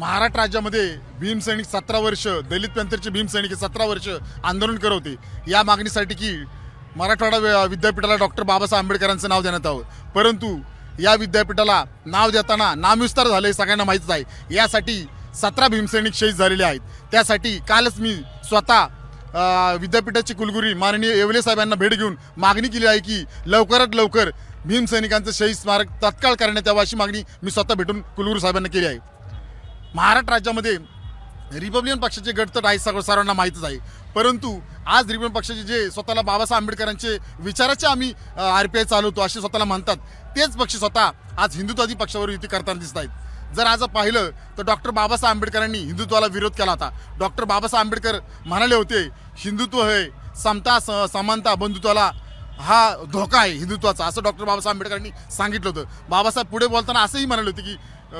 महाराष्ट्र राज्यामध्ये भीमसैनिक सतरा वर्ष दलित पॅंथरचे भीमसैनिक हे सतरा वर्ष आंदोलन करवते या मागणीसाठी की मराठवाडा विद्यापीठाला डॉक्टर बाबासाहेब आंबेडकरांचं नाव देण्यात आहोत परंतु या विद्यापीठाला नाव देताना नामविस्तार झालं हे सगळ्यांना माहीतच आहे यासाठी सतरा भीमसैनिक शहीद झालेले आहेत त्यासाठी कालच मी स्वतः विद्यापीठाचे कुलगुरी माननीय येवले साहेबांना भेट घेऊन मागणी केली आहे की लवकरात लवकर भीमसैनिकांचं शहीद स्मारक तत्काळ करण्यात यावं अशी मागणी मी स्वतः भेटून कुलगुरू साहेबांना केली आहे महाराष्ट्र राज्यामध्ये रिपब्लिकन पक्षाचे गट तर आहे सगळं सर्वांना माहीतच आहे परंतु आज रिपब्लिकन पक्षाचे जे स्वतःला बाबासाहेब आंबेडकरांचे विचाराचे आम्ही आर पी आय चालवतो असे स्वतःला म्हणतात तेच पक्ष स्वतः आज हिंदुत्वादी पक्षावर युती करताना दिसत आहेत जर आज पाहिलं तर डॉक्टर बाबासाहेब आंबेडकरांनी हिंदुत्वाला विरोध केला होता डॉक्टर बाबासाहेब आंबेडकर म्हणाले होते हिंदुत्व हे समता समानता बंधुत्वाला हा धोका आहे हिंदुत्वाचा असं डॉक्टर बाबासाहेब आंबेडकरांनी सांगितलं होतं बाबासाहेब पुढे बोलताना असंही म्हणाले होते की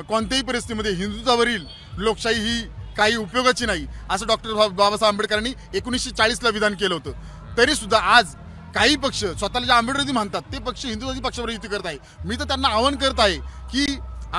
कोणत्याही परिस्थितीमध्ये हिंदुत्वावरील लोकशाही ही काही उपयोगाची नाही असं डॉक्टर बाबासाहेब आंबेडकरांनी एकोणीसशे चाळीसला विधान केलं होतं तरीसुद्धा आज काही पक्ष स्वतःला जे आंबेडकरी म्हणतात ते पक्ष हिंदुत्वादी पक्षावर युती करत आहे मी तर त्यांना आवाहन करत आहे की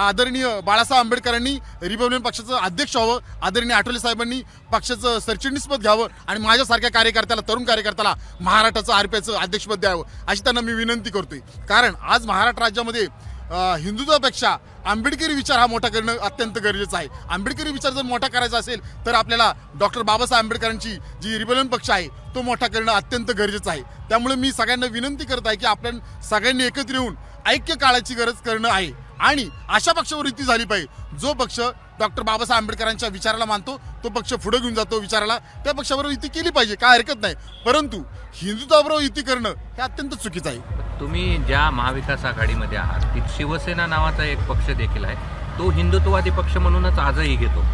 आदरणीय बाळासाहेब आंबेडकरांनी रिपब्लिकन पक्षाचं अध्यक्ष व्हावं आदरणीय आठवले साहेबांनी पक्षाचं सरचिटणीसपद घ्यावं आणि माझ्यासारख्या कार्यकर्त्याला तरुण कार्यकर्त्याला महाराष्ट्राचं आरपीआयचं अध्यक्षपद द्यावं अशी त्यांना मी विनंती करतोय कारण आज महाराष्ट्र राज्यामध्ये हिंदुत्वापेक्षा आंबेडकरी विचार हा मोठा करणं अत्यंत गरजेचं आहे आंबेडकरी विचार जर मोठा करायचा असेल तर आपल्याला डॉक्टर बाबासाहेब आंबेडकरांची जी रिबलन पक्ष आहे तो मोठा करणं अत्यंत गरजेचं आहे त्यामुळे मी सगळ्यांना विनंती करत आहे की आपण सगळ्यांनी एकत्र येऊन ऐक्य काळाची गरज करणं आहे आणि अशा पक्षावर युती झाली पाहिजे जो पक्ष डॉक्टर बाबासाहेब आंबेडकरांच्या विचाराला मानतो तो पक्ष पुढे घेऊन जातो विचाराला त्या पक्षाबरोबर युती केली पाहिजे काय हरकत नाही परंतु हिंदुत्वाबरोबर युती करणं हे अत्यंत चुकीचं आहे तुम्ही ज्या महाविकास आघाडीमध्ये आहात तिथ शिवसेना नावाचा एक पक्ष देखील आहे तो हिंदुत्ववादी पक्ष म्हणूनच आजही घेतो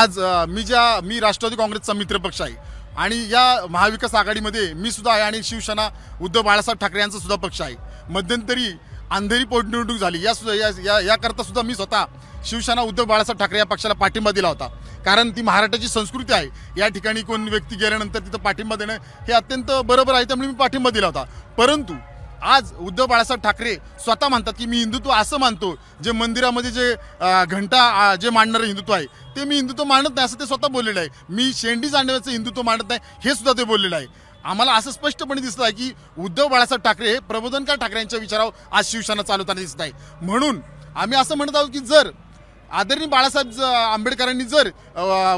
आज मी ज्या मी राष्ट्रवादी काँग्रेसचा मित्र पक्ष आहे आणि या महाविकास आघाडीमध्ये मी सुद्धा आहे आणि शिवसेना उद्धव बाळासाहेब ठाकरे यांचा सुद्धा पक्ष आहे मध्यंतरी अंधेरी पोटनिवडणूक झाली या सुद्धा या या याकरता सुद्धा मी स्वतः शिवसेना उद्धव बाळासाहेब ठाकरे या पक्षाला पाठिंबा दिला होता कारण ती महाराष्ट्राची संस्कृती आहे या ठिकाणी कोण व्यक्ती गेल्यानंतर तिथं पाठिंबा देणं हे अत्यंत बरोबर आहे त्यामुळे मी पाठिंबा दिला होता परंतु आज उद्धव बाळासाहेब ठाकरे स्वतः म्हणतात की मी हिंदुत्व असं मानतो जे मंदिरामध्ये जे घंटा जे मांडणारं हिंदुत्व आहे ते मी हिंदुत्व मानत नाही असं ते स्वतः बोललेलं आहे मी शेंडी जाणण्याचं हिंदुत्व मानत नाही हे सुद्धा ते बोललेलं आहे आम्हाला असं स्पष्टपणे दिसत आहे की उद्धव बाळासाहेब ठाकरे हे प्रबोधनकार ठाकरेंच्या विचारावर आज शिवसेना चालवताना दिसत आहे म्हणून आम्ही असं म्हणत आहोत की जर आदरणीय बाळासाहेब आंबेडकरांनी जर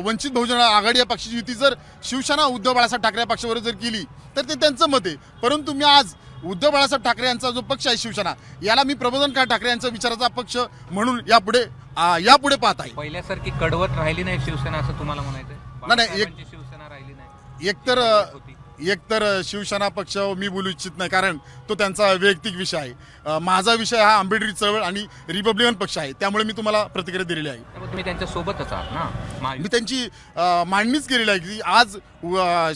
वंचित बहुजन आघाडी या पक्षाची युती जर शिवसेना उद्धव बाळासाहेब ठाकरे या पक्षावर जर केली तर ते त्यांचं मत आहे परंतु मी आज उद्धव बाळासाहेब ठाकरे यांचा जो पक्ष आहे शिवसेना याला मी प्रबोधनकार ठाकरे यांचा विचाराचा पक्ष म्हणून यापुढे यापुढे पाहत आहे पहिल्यासारखी कडवत राहिली नाही शिवसेना असं तुम्हाला म्हणायचं नाही एक शिवसेना राहिली नाही एकतर एकतर शिवसेना पक्ष मी बोलू इच्छित नाही कारण तो त्यांचा वैयक्तिक विषय आहे माझा विषय हा आंबेडकरी चळवळ आणि रिपब्लिकन पक्ष आहे त्यामुळे मी तुम्हाला प्रतिक्रिया दिलेली आहे तुम्ही त्यांच्यासोबतच आहात ना मी त्यांची मांडणीच केलेली आहे की आज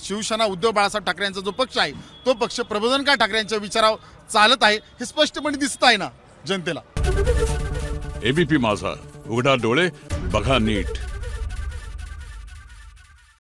शिवसेना उद्धव बाळासाहेब ठाकरे यांचा जो पक्ष आहे तो पक्ष प्रबोधनकार ठाकरे यांच्या विचारावर चालत आहे हे स्पष्टपणे दिसत आहे ना जनतेला एबीपी माझा उघडा डोळे बघा नीट